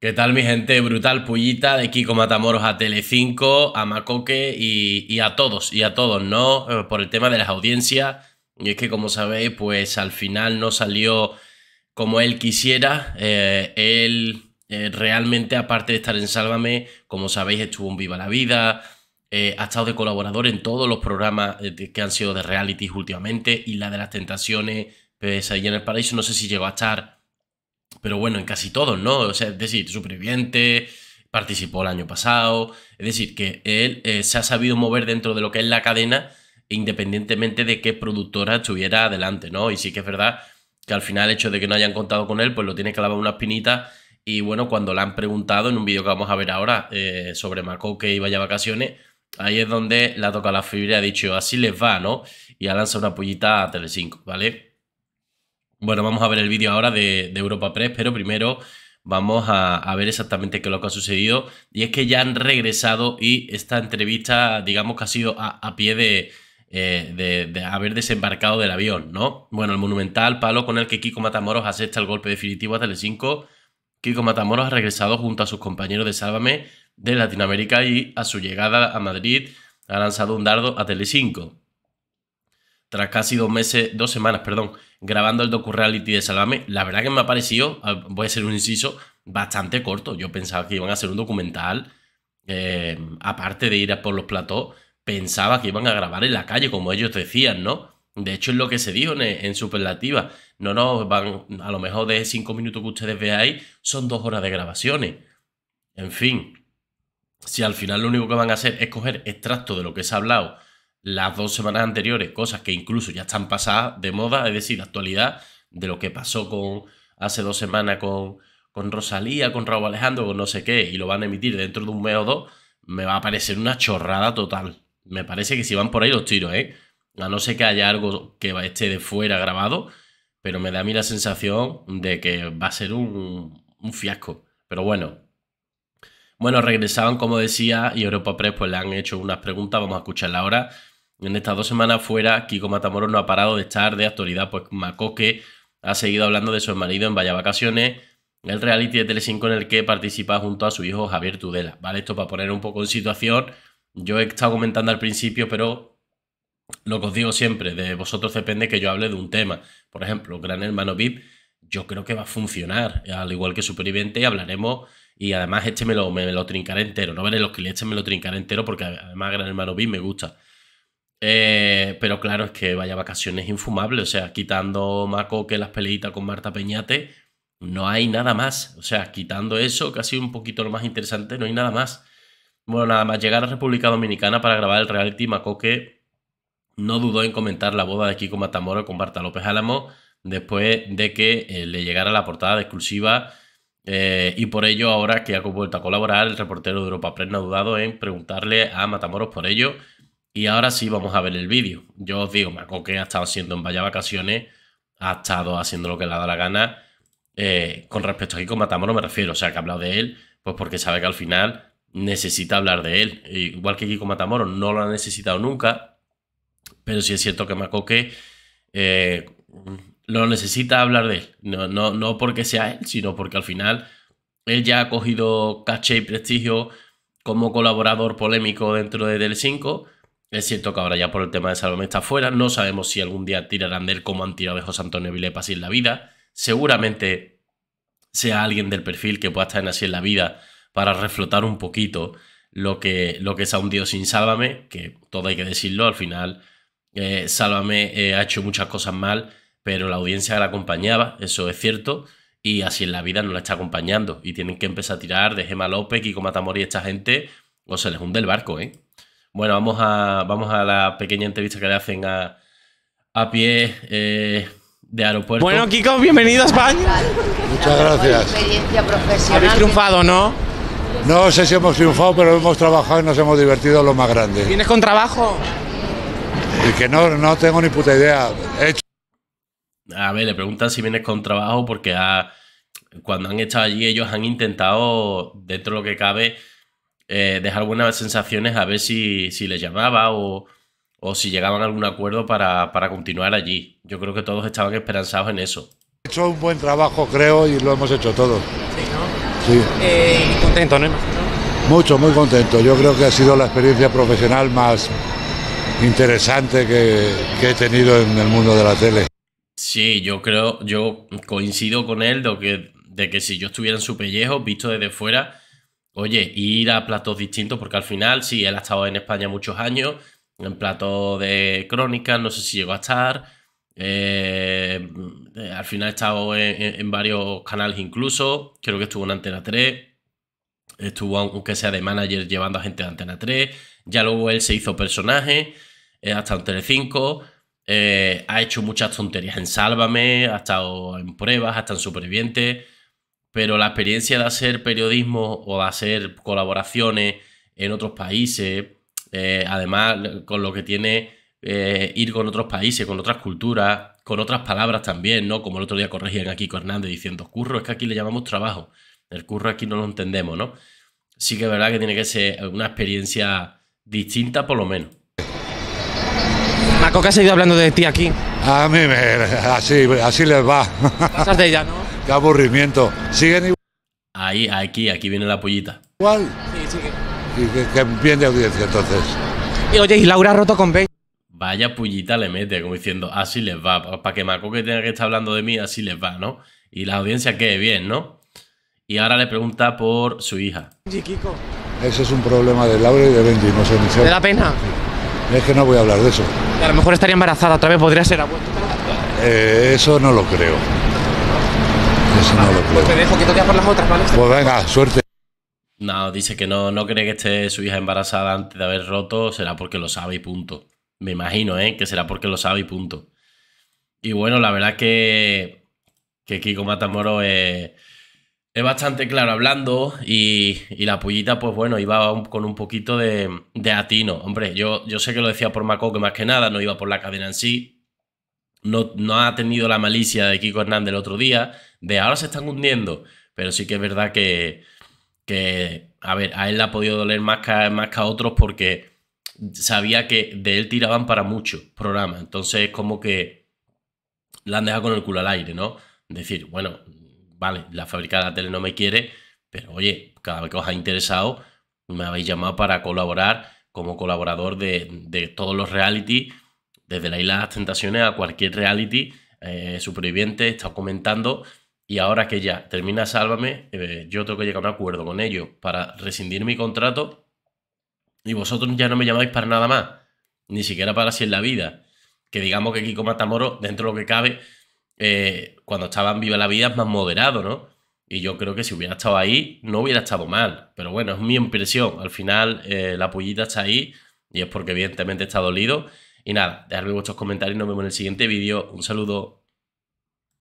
¿Qué tal mi gente? Brutal Pullita de Kiko Matamoros a Telecinco, a Macoque y, a todos, y a todos, ¿no? Eh, por el tema de las audiencias. Y es que como sabéis, pues al final no salió como él quisiera. Eh, él eh, realmente, aparte de estar en Sálvame, como sabéis, estuvo en Viva la Vida. ha estado de colaborador en todos los programas que han sido de reality últimamente. y la de las Tentaciones, pues, ahí en el Paraíso. No sé si llegó a estar pero bueno, en casi todos, ¿no? sea, es decir, superviviente, participó el año pasado, es decir, que él eh, se ha sabido mover dentro de lo que es la cadena independientemente de qué productora estuviera adelante, ¿no? Y sí que es verdad que al final el hecho de que no hayan contado con él, pues lo tiene lavar una espinita y bueno, cuando le han preguntado en un vídeo que vamos a ver ahora eh, sobre Marco que iba ya a vacaciones, ahí es donde la toca la fibra y ha dicho, así les va, ¿no? Y ha lanzado una pollita a Telecinco, ¿vale? Bueno, vamos a ver el vídeo ahora de, Europa Press, pero primero vamos a, ver exactamente qué es lo que ha sucedido. Y es que ya han regresado y esta entrevista, digamos que ha sido a, pie eh, de, haber desembarcado del avión, ¿no? Bueno, el monumental palo con el que Kiko Matamoros acepta el golpe definitivo a Tele5. Kiko Matamoros ha regresado junto a sus compañeros de Sálvame de Latinoamérica y a su llegada a Madrid ha lanzado un dardo a Tele5. Tras casi dos meses, dos semanas, perdón, grabando el docu-reality de Salvame, la verdad que me ha parecido, ah, voy a ser un inciso, bastante corto. Yo pensaba que iban a hacer un documental, eh, aparte de ir a por los platós, pensaba que iban a grabar en la calle, como ellos decían, ¿no? De hecho, es lo que se dijo en, Superlativa. No, no, van, a lo mejor de cinco minutos que ustedes veáis, son dos horas de grabaciones. En fin, si al final lo único que van a hacer es coger extracto de lo que se ha hablado las dos semanas anteriores, cosas que incluso ya están pasadas de moda, es decir, la actualidad, de lo que pasó con hace dos semanas con, con Rosalía, con Raúl Alejandro, con no sé qué, y lo van a emitir dentro de un mes o dos, me va a parecer una chorrada total. Me parece que si van por ahí los tiros, ¿eh? A no ser que haya algo que esté de fuera grabado, pero me da a mí la sensación de que va a ser un, un fiasco. Pero bueno. Bueno, regresaban, como decía, y Europa Press pues le han hecho unas preguntas, vamos a escucharla ahora. En estas dos semanas fuera, Kiko Matamoros no ha parado de estar de actualidad, pues Macoque ha seguido hablando de su marido en Vaya Vacaciones, el reality de Telecinco en el que participa junto a su hijo Javier Tudela, ¿vale? Esto para poner un poco en situación, yo he estado comentando al principio, pero lo que os digo siempre, de vosotros depende que yo hable de un tema. Por ejemplo, Gran Hermano VIP, yo creo que va a funcionar, al igual que Superviviente, y hablaremos, y además écheme, este me lo, lo trincaré entero, no veré los clientes, me lo trincaré entero, porque además Gran Hermano VIP me gusta. Eh, pero claro, es que vaya vacaciones infumables O sea, quitando Maco que las peleitas con Marta Peñate, no hay nada más. O sea, quitando eso, que ha sido un poquito lo más interesante, no hay nada más. Bueno, nada más llegar a República Dominicana para grabar el reality, Macoque no dudó en comentar la boda de Kiko Matamoro con Marta López Álamo después de que eh, le llegara la portada de exclusiva eh, y por ello ahora que ha vuelto a colaborar el reportero de Europa Press no ha dudado en preguntarle a Matamoros por ello y ahora sí vamos a ver el vídeo. Yo os digo, que ha estado haciendo en varias Vacaciones, ha estado haciendo lo que le ha dado la gana. Eh, con respecto a Kiko Matamoro me refiero, o sea, que ha hablado de él, pues porque sabe que al final necesita hablar de él. Eh, igual que Kiko Matamoro no lo ha necesitado nunca, pero sí es cierto que Macoque eh, lo necesita hablar de él. No, no, no porque sea él, sino porque al final él ya ha cogido caché y prestigio como colaborador polémico dentro de Del 5 es cierto que ahora ya por el tema de Sálvame está fuera, no sabemos si algún día tirarán de él como han tirado de José Antonio para así en la vida. Seguramente sea alguien del perfil que pueda estar en así en la vida para reflotar un poquito lo que, lo que se ha hundido sin Sálvame, que todo hay que decirlo, al final eh, Sálvame eh, ha hecho muchas cosas mal, pero la audiencia la acompañaba, eso es cierto, y así en la vida no la está acompañando. Y tienen que empezar a tirar de Gemma López, y Matamori, esta gente, o se les hunde el barco, ¿eh? Bueno, vamos a, vamos a la pequeña entrevista que le hacen a, a pie eh, de aeropuerto. Bueno, Kiko, bienvenido a España. Muchas gracias. Habéis triunfado, ¿no? No sé si hemos triunfado, pero hemos trabajado y nos hemos divertido lo más grande. ¿Vienes con trabajo? Y que no, no tengo ni puta idea. A ver, le preguntan si vienes con trabajo porque cuando han estado allí ellos han intentado, dentro de lo que cabe, eh, dejar buenas sensaciones a ver si, si les llamaba o, o, si llegaban a algún acuerdo para, continuar allí. Yo creo que todos estaban esperanzados en eso. He hecho un buen trabajo, creo, y lo hemos hecho todos. Sí, ¿no? Sí. Eh, contento, ¿no? Mucho, muy contento. Yo creo que ha sido la experiencia profesional más interesante que, he tenido en el mundo de la tele. Sí, yo creo, yo coincido con él que, de que si yo estuviera en su pellejo, visto desde fuera, oye, ir a platos distintos, porque al final, sí, él ha estado en España muchos años, en platos de crónicas, no sé si llegó a estar. Eh, eh, al final ha estado en, varios canales incluso, creo que estuvo en Antena 3, estuvo aunque sea de manager llevando a gente de Antena 3, ya luego él se hizo personaje, eh, ha hasta en Telecinco, ha hecho muchas tonterías en Sálvame, ha estado en pruebas, hasta en Supervivientes, pero la experiencia de hacer periodismo o de hacer colaboraciones en otros países, eh, además con lo que tiene eh, ir con otros países, con otras culturas, con otras palabras también, ¿no? Como el otro día corregían aquí con Hernández diciendo, curro, es que aquí le llamamos trabajo, el curro aquí no lo entendemos, ¿no? Sí que es verdad que tiene que ser una experiencia distinta por lo menos. Maco, ¿qué has seguido hablando de ti aquí? A mí así, así les va. Pasas de ella, ¿no? aburrimiento. Siguen Ahí, aquí, aquí viene la pollita. Igual. Y que, viene bien de audiencia entonces. Y oye, y Laura ha roto con Ben Vaya pullita le mete, como diciendo, así les va. Para que Maco que tenga que estar hablando de mí, así les va, ¿no? Y la audiencia quede bien, ¿no? Y ahora le pregunta por su hija. Ese es un problema de Laura y de Benji, no sé ni pena? Es que no voy a hablar de eso. A lo mejor estaría embarazada otra vez, podría ser abuelo. Eh, eso no lo creo no pues que por las otras, Pues venga, suerte. No, dice que no, no cree que esté su hija embarazada antes de haber roto, será porque lo sabe y punto. Me imagino, ¿eh? Que será porque lo sabe y punto. Y bueno, la verdad que, que Kiko Matamoro es, es bastante claro hablando y, la pullita, pues bueno, iba con un poquito de, de atino. Hombre, yo, yo sé que lo decía por Maco que más que nada, no iba por la cadena en sí, no, ha tenido la malicia de Kiko Hernández el otro día, de ahora se están hundiendo, pero sí que es verdad que, a ver, a él le ha podido doler más que, más que a otros porque sabía que de él tiraban para muchos programas, entonces es como que la han dejado con el culo al aire, ¿no? Decir, bueno, vale, la fábrica de la tele no me quiere, pero oye, cada vez que os ha interesado, me habéis llamado para colaborar como colaborador de, de todos los reality desde la isla de las tentaciones a cualquier reality, eh, superviviente, estado comentando. Y ahora que ya termina Sálvame, eh, yo tengo que llegar a un acuerdo con ellos para rescindir mi contrato. Y vosotros ya no me llamáis para nada más, ni siquiera para así en la vida. Que digamos que Kiko Matamoro, dentro de lo que cabe, eh, cuando estaba en Viva la Vida es más moderado, ¿no? Y yo creo que si hubiera estado ahí, no hubiera estado mal. Pero bueno, es mi impresión. Al final, la pollita está ahí y es porque evidentemente está dolido. Y nada, dejadme vuestros comentarios, nos vemos en el siguiente vídeo. Un saludo.